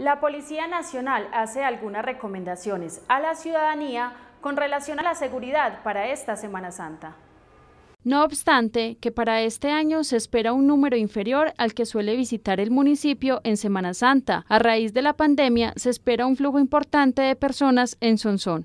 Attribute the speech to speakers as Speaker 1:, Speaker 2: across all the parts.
Speaker 1: La Policía Nacional hace algunas recomendaciones a la ciudadanía con relación a la seguridad para esta Semana Santa. No obstante, que para este año se espera un número inferior al que suele visitar el municipio en Semana Santa. A raíz de la pandemia se espera un flujo importante de personas en Sonsón.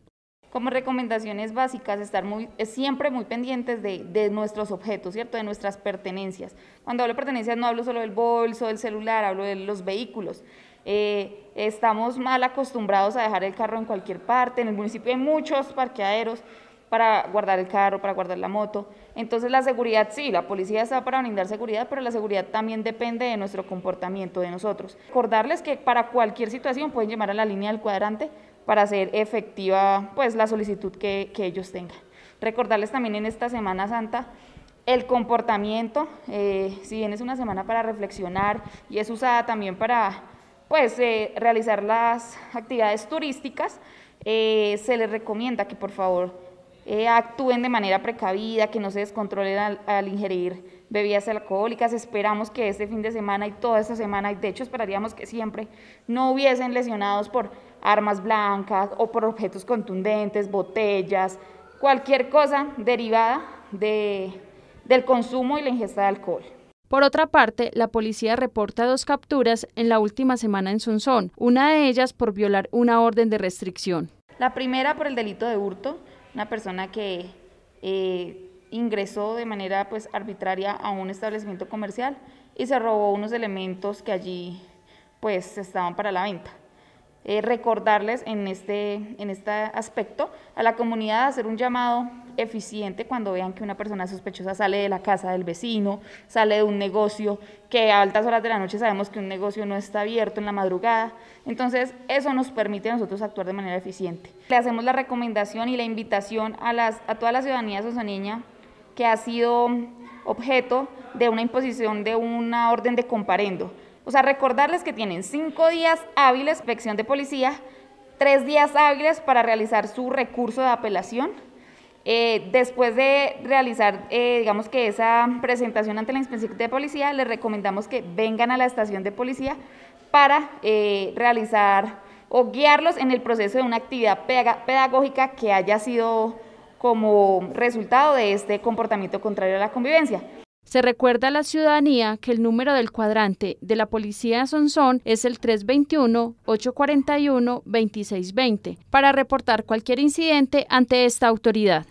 Speaker 2: Como recomendaciones básicas, estar siempre muy pendientes de, nuestros objetos, ¿cierto? De nuestras pertenencias. Cuando hablo de pertenencias no hablo solo del bolso, del celular, hablo de los vehículos. Eh, estamos mal acostumbrados a dejar el carro en cualquier parte, en el municipio hay muchos parqueaderos para guardar el carro, para guardar la moto. Entonces la seguridad, sí, la policía está para brindar seguridad, pero la seguridad también depende de nuestro comportamiento, de nosotros. Recordarles que para cualquier situación pueden llamar a la línea del cuadrante para hacer efectiva pues, la solicitud que, que ellos tengan. Recordarles también en esta Semana Santa el comportamiento, eh, si bien es una semana para reflexionar y es usada también para pues eh, realizar las actividades turísticas, eh, se les recomienda que por favor eh, actúen de manera precavida, que no se descontrolen al, ingerir bebidas alcohólicas. Esperamos que este fin de semana y toda esta semana, y de hecho esperaríamos que siempre, no hubiesen lesionados por armas blancas o por objetos contundentes, botellas,
Speaker 1: cualquier cosa derivada del consumo y la ingesta de alcohol. Por otra parte, la policía reporta dos capturas en la última semana en Sunzón, una de ellas por violar una orden de restricción.
Speaker 2: La primera por el delito de hurto, una persona que eh, ingresó de manera pues arbitraria a un establecimiento comercial y se robó unos elementos que allí pues estaban para la venta. Eh, recordarles en este, en este aspecto a la comunidad hacer un llamado eficiente cuando vean que una persona sospechosa sale de la casa del vecino, sale de un negocio, que a altas horas de la noche sabemos que un negocio no está abierto en la madrugada. Entonces, eso nos permite a nosotros actuar de manera eficiente. Le hacemos la recomendación y la invitación a, las, a toda la ciudadanía niña que ha sido objeto de una imposición de una orden de comparendo o sea, recordarles que tienen cinco días hábiles, inspección de policía, tres días hábiles para realizar su recurso de apelación. Eh, después de realizar, eh, digamos que esa presentación ante la inspección de policía, les recomendamos que vengan a la estación de policía para eh, realizar o guiarlos en el proceso de una actividad pedagógica que haya
Speaker 1: sido como resultado de este comportamiento contrario a la convivencia. Se recuerda a la ciudadanía que el número del cuadrante de la policía de Sonsón es el 321-841-2620 para reportar cualquier incidente ante esta autoridad.